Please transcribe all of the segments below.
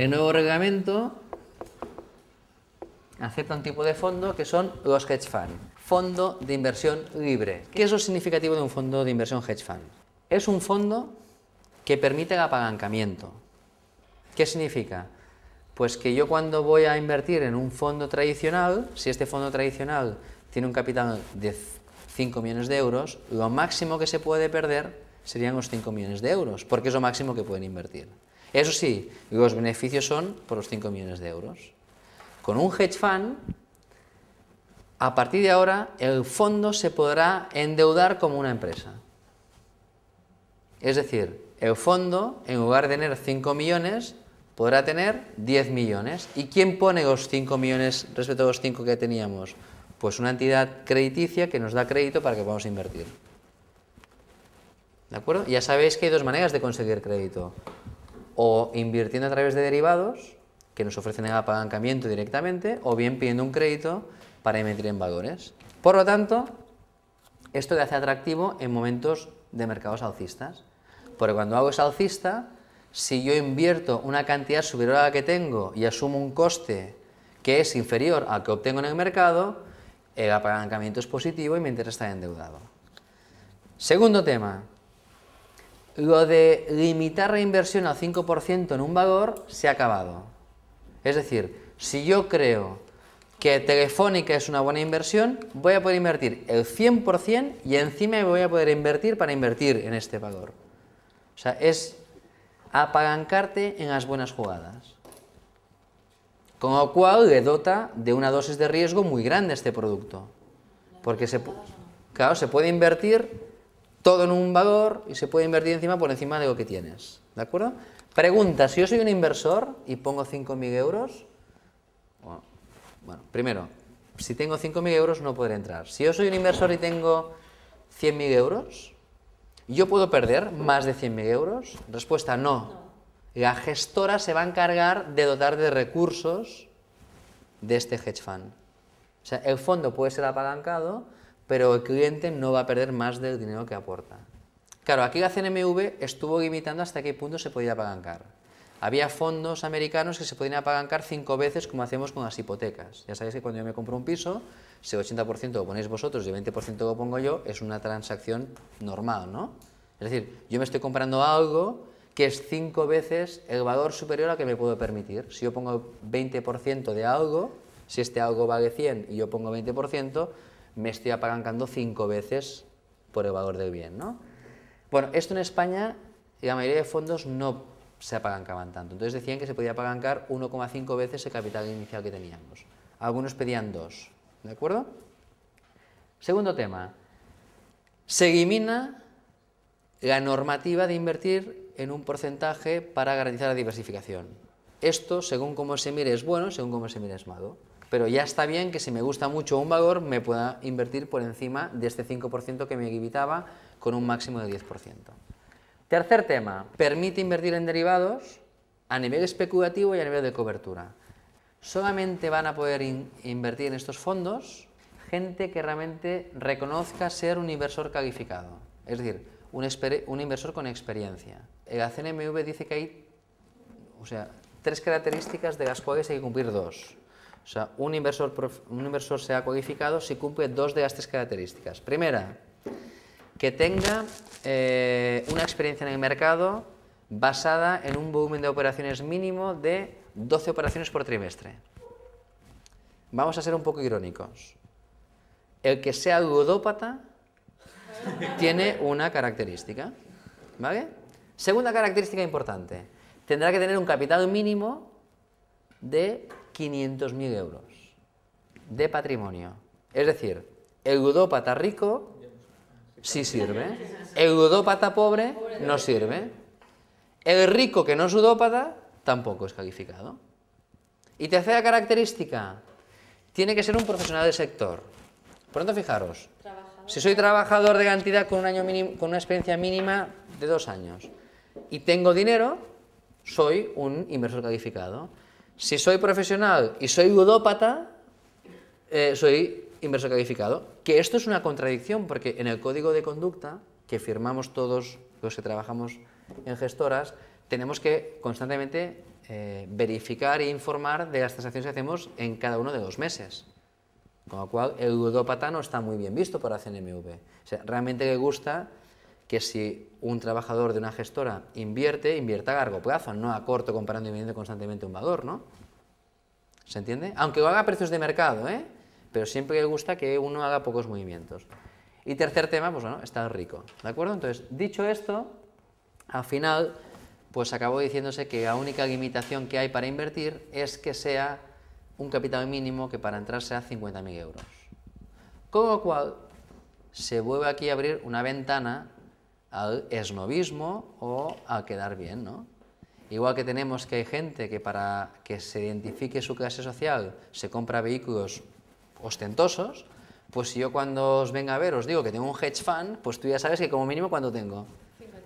El nuevo reglamento acepta un tipo de fondo que son los hedge funds, fondo de inversión libre. ¿Qué es lo significativo de un fondo de inversión hedge fund? Es un fondo que permite el apalancamiento. ¿Qué significa? Pues que yo cuando voy a invertir en un fondo tradicional, si este fondo tradicional tiene un capital de 5 millones de euros, lo máximo que se puede perder serían los 5 millones de euros, porque es lo máximo que pueden invertir. Eso sí, los beneficios son por los 5 millones de euros. Con un hedge fund, a partir de ahora, el fondo se podrá endeudar como una empresa. Es decir, el fondo, en lugar de tener 5 millones, podrá tener 10 millones. ¿Y quién pone los 5 millones respecto a los 5 que teníamos? Pues una entidad crediticia que nos da crédito para que podamos invertir. ¿De acuerdo? Ya sabéis que hay dos maneras de conseguir crédito o invirtiendo a través de derivados que nos ofrecen el apalancamiento directamente o bien pidiendo un crédito para emitir en valores. Por lo tanto, esto le hace atractivo en momentos de mercados alcistas. Porque cuando hago es alcista, si yo invierto una cantidad superior a la que tengo y asumo un coste que es inferior al que obtengo en el mercado, el apalancamiento es positivo y me interesa está endeudado. Segundo tema, lo de limitar la inversión al 5% en un valor se ha acabado. Es decir, si yo creo que Telefónica es una buena inversión, voy a poder invertir el 100% y encima voy a poder invertir para invertir en este valor. O sea, es apagancarte en las buenas jugadas. Con lo cual le dota de una dosis de riesgo muy grande este producto. Porque se, claro, se puede invertir todo en un valor y se puede invertir encima por encima de lo que tienes. ¿De acuerdo? Pregunta, si yo soy un inversor y pongo 5.000 euros, bueno, primero, si tengo 5.000 euros no podré entrar. Si yo soy un inversor y tengo 100.000 euros, ¿yo puedo perder más de 100.000 euros? Respuesta, no. La gestora se va a encargar de dotar de recursos de este hedge fund. O sea, el fondo puede ser apalancado, pero el cliente no va a perder más del dinero que aporta. Claro, aquí la CNMV estuvo limitando hasta qué punto se podía apagancar. Había fondos americanos que se podían apagancar cinco veces como hacemos con las hipotecas. Ya sabéis que cuando yo me compro un piso, si el 80% lo ponéis vosotros y el 20% lo pongo yo, es una transacción normal, ¿no? Es decir, yo me estoy comprando algo que es cinco veces el valor superior al que me puedo permitir. Si yo pongo 20% de algo, si este algo vale 100 y yo pongo 20%, me estoy apagancando cinco veces por el valor del bien. ¿no? Bueno, esto en España, y la mayoría de fondos no se apalancaban tanto. Entonces decían que se podía apagancar 1,5 veces el capital inicial que teníamos. Algunos pedían dos. ¿de acuerdo? Segundo tema, se elimina la normativa de invertir en un porcentaje para garantizar la diversificación. Esto, según cómo se mire, es bueno, según cómo se mire, es malo pero ya está bien que si me gusta mucho un valor me pueda invertir por encima de este 5% que me evitaba con un máximo de 10%. Tercer tema, permite invertir en derivados a nivel especulativo y a nivel de cobertura. Solamente van a poder invertir en estos fondos gente que realmente reconozca ser un inversor calificado, es decir, un, inversor con experiencia. El ACNMV dice que hay o sea, tres características de las cuales hay que cumplir dos. O sea, un inversor, un inversor sea codificado si cumple dos de estas características. Primera, que tenga eh, una experiencia en el mercado basada en un volumen de operaciones mínimo de 12 operaciones por trimestre. Vamos a ser un poco irónicos. El que sea ludópata tiene una característica. Segunda característica importante. Tendrá que tener un capital mínimo de 500.000 euros de patrimonio. Es decir, el ludópata rico sí sirve, el ludópata pobre no sirve, el rico que no es ludópata tampoco es calificado. Y tercera característica, tiene que ser un profesional del sector. Por tanto, fijaros, si soy trabajador de cantidad con, un año mínimo, con una experiencia mínima de dos años y tengo dinero, soy un inversor calificado. Si soy profesional y soy ludópata, eh, soy inversor calificado. Que esto es una contradicción, porque en el código de conducta que firmamos todos los que trabajamos en gestoras, tenemos que constantemente eh, verificar e informar de las transacciones que hacemos en cada uno de los meses. Con lo cual, el ludópata no está muy bien visto la CNMV. O sea, realmente le gusta que si un trabajador de una gestora invierte, invierta a largo plazo, no a corto comparando y vendiendo constantemente un valor, ¿no? ¿Se entiende? Aunque lo haga precios de mercado, ¿eh? Pero siempre le gusta que uno haga pocos movimientos. Y tercer tema, pues bueno, estar rico, ¿de acuerdo? Entonces, dicho esto, al final, pues acabó diciéndose que la única limitación que hay para invertir es que sea un capital mínimo que para entrar sea 50.000 euros. Con lo cual, se vuelve aquí a abrir una ventana al esnovismo o a quedar bien, ¿no? Igual que tenemos que hay gente que para que se identifique su clase social se compra vehículos ostentosos, pues si yo cuando os venga a ver os digo que tengo un hedge fund, pues tú ya sabes que como mínimo cuando tengo.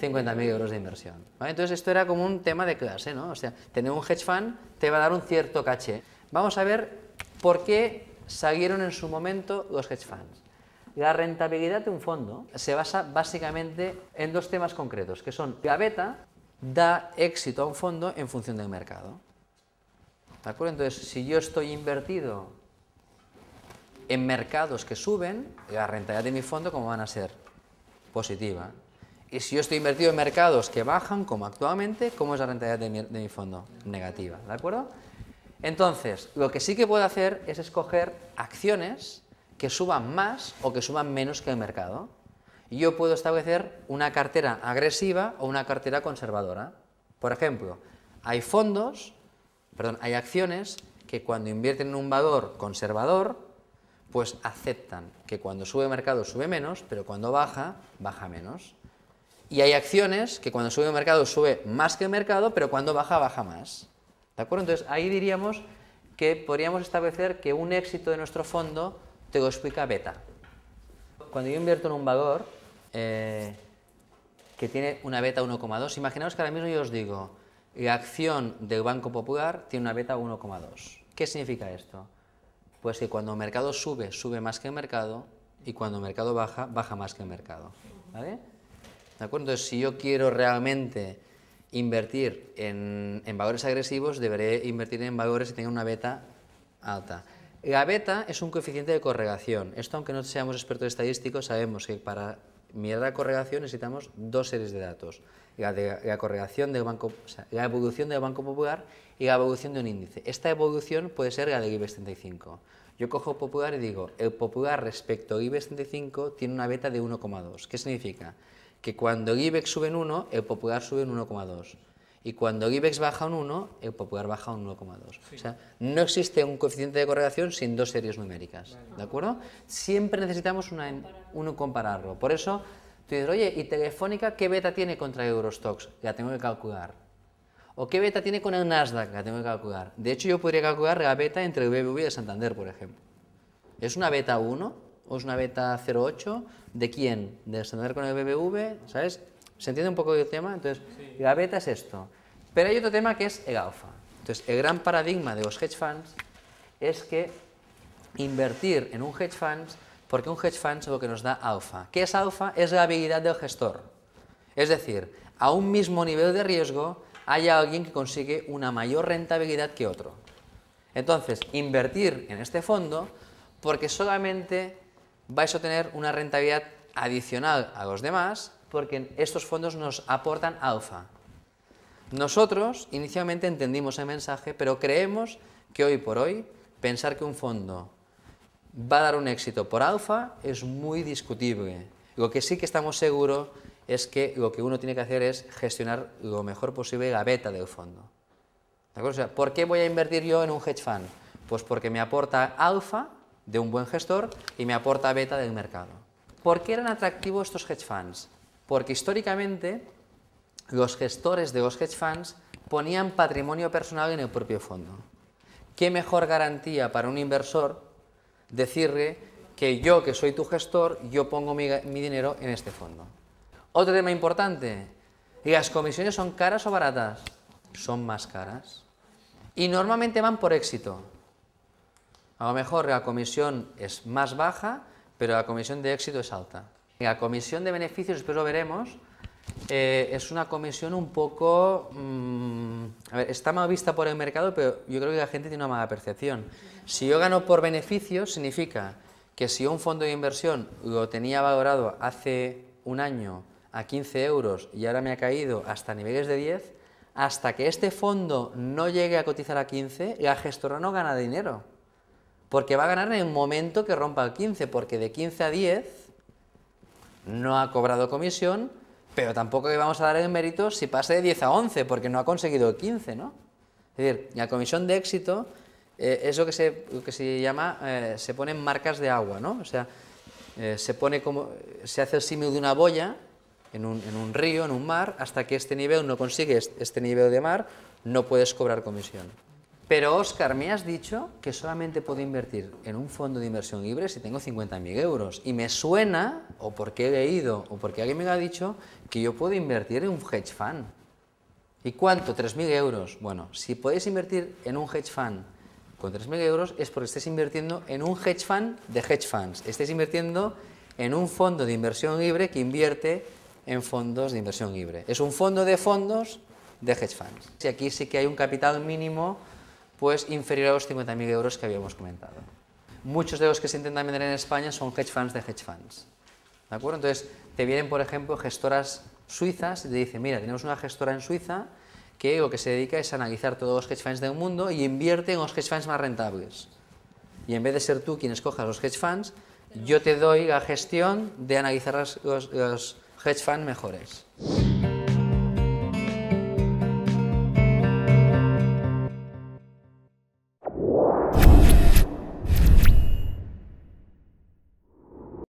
50.000 euros de inversión. Entonces esto era como un tema de clase, ¿no? O sea, tener un hedge fund te va a dar un cierto caché. Vamos a ver por qué salieron en su momento los hedge funds. La rentabilidad de un fondo se basa básicamente en dos temas concretos, que son la beta da éxito a un fondo en función del mercado. ¿De acuerdo? Entonces, si yo estoy invertido en mercados que suben, la rentabilidad de mi fondo, ¿cómo van a ser? Positiva. Y si yo estoy invertido en mercados que bajan, como actualmente, ¿cómo es la rentabilidad de mi, fondo? Negativa. ¿De acuerdo? Entonces, lo que sí que puedo hacer es escoger acciones que suban más o que suban menos que el mercado. Yo puedo establecer una cartera agresiva o una cartera conservadora. Por ejemplo, hay fondos, perdón, hay acciones que cuando invierten en un valor conservador, pues aceptan que cuando sube el mercado sube menos, pero cuando baja, baja menos. Y hay acciones que cuando sube el mercado sube más que el mercado, pero cuando baja, baja más. ¿De acuerdo? Entonces ahí diríamos que podríamos establecer que un éxito de nuestro fondo te lo explica Beta. Cuando yo invierto en un valor eh, que tiene una beta 1,2, imaginaos que ahora mismo yo os digo, la acción del Banco Popular tiene una beta 1,2. ¿Qué significa esto? Pues que cuando el mercado sube, sube más que el mercado, y cuando el mercado baja, baja más que el mercado. ¿Vale? ¿De acuerdo? Entonces, si yo quiero realmente invertir en, en valores agresivos, deberé invertir en valores que tengan una beta alta. La eh, beta es un coeficiente de correlación. Esto, aunque no seamos expertos estadísticos, sabemos que para mirar la correlación necesitamos dos series de datos. La, del la evolución del Banco Popular y la evolución de un índice. Esta evolución puede ser la del IBEX 35. Yo cojo Popular y digo, el Popular respecto al IBEX 35 tiene una beta de 1,2. ¿Qué significa? Que cuando el IBEX sube en 1, el Popular sube en 1,2 y cuando IBEX baja un 1, el Popular baja un 1,2. O sea, no existe un coeficiente de correlación sin dos series numéricas, ¿de acuerdo? Siempre necesitamos una, uno compararlo. Por eso, tú dices, oye, ¿y Telefónica qué beta tiene contra Eurostox? La tengo que calcular. ¿O qué beta tiene con el Nasdaq? La tengo que calcular. De hecho, yo podría calcular la beta entre el BBV y el Santander, por ejemplo. ¿Es una beta 1 o es una beta 0,8? ¿De quién? ¿De Santander con el BBV? ¿Sabes? ¿Se entiende un poco el tema? Entonces, sí beta es esto. Pero hay otro tema que es el alfa. Entonces, el gran paradigma de los hedge funds es que invertir en un hedge fund, porque un hedge fund es lo que nos da alfa. ¿Qué es alfa? Es la habilidad del gestor. Es decir, a un mismo nivel de riesgo hay alguien que consigue una mayor rentabilidad que otro. Entonces, invertir en este fondo porque solamente vais a tener una rentabilidad adicional a los demás porque estos fondos nos aportan alfa. Nosotros inicialmente entendimos el mensaje, pero creemos que hoy por hoy pensar que un fondo va a dar un éxito por alfa es muy discutible. Lo que sí que estamos seguros es que lo que uno tiene que hacer es gestionar lo mejor posible la beta del fondo. ¿De ¿Por qué voy a invertir yo en un hedge fund? Pues porque me aporta alfa de un buen gestor y me aporta beta del mercado. ¿Por qué eran atractivos estos hedge funds? Porque históricamente los gestores de los hedge funds ponían patrimonio personal en el propio fondo. ¿Qué mejor garantía para un inversor decirle que yo, que soy tu gestor, yo pongo mi, dinero en este fondo? Otro tema importante, ¿Y las comisiones son caras o baratas? Son más caras. Y normalmente van por éxito. A lo mejor la comisión es más baja, pero la comisión de éxito es alta. La comisión de beneficios, después lo veremos, eh, es una comisión un poco... Mm, a ver, está mal vista por el mercado, pero yo creo que la gente tiene una mala percepción. Si yo gano por beneficios, significa que si un fondo de inversión lo tenía valorado hace un año a 15 euros y ahora me ha caído hasta niveles de 10, hasta que este fondo no llegue a cotizar a 15, la gestora no gana dinero. Porque va a ganar en el momento que rompa el 15, porque de 15 a 10 no ha cobrado comisión, pero tampoco le vamos a dar el mérito si pasa de 10 a 11, porque no ha conseguido 15, ¿no? Es decir, la comisión de éxito eh, es lo que se, llama, eh, se ponen marcas de agua, ¿no? O sea, eh, se hace el símil de una boya en un, en un, río, en un mar, hasta que este nivel no consigue este nivel de mar, no puedes cobrar comisión. Pero Oscar, me has dicho que solamente puedo invertir en un fondo de inversión libre si tengo 50.000 euros. Y me suena, o porque he leído, o porque alguien me lo ha dicho, que yo puedo invertir en un hedge fund. ¿Y cuánto? 3.000 euros. Bueno, si podéis invertir en un hedge fund con 3.000 euros es porque estés invirtiendo en un hedge fund de hedge funds. Estés invirtiendo en un fondo de inversión libre que invierte en fondos de inversión libre. Es un fondo de fondos de hedge funds. Y aquí sí que hay un capital mínimo pues inferior a los 50.000 euros que habíamos comentado. Muchos de los que se intentan vender en España son hedge funds de hedge funds. ¿De acuerdo? Entonces, te vienen, por ejemplo, gestoras suizas y te dicen, mira, tenemos una gestora en Suiza que lo que se dedica es a analizar todos los hedge funds del mundo y invierte en los hedge funds más rentables. Y en vez de ser tú quien escojas los hedge funds, yo te doy la gestión de analizar los, los hedge funds mejores.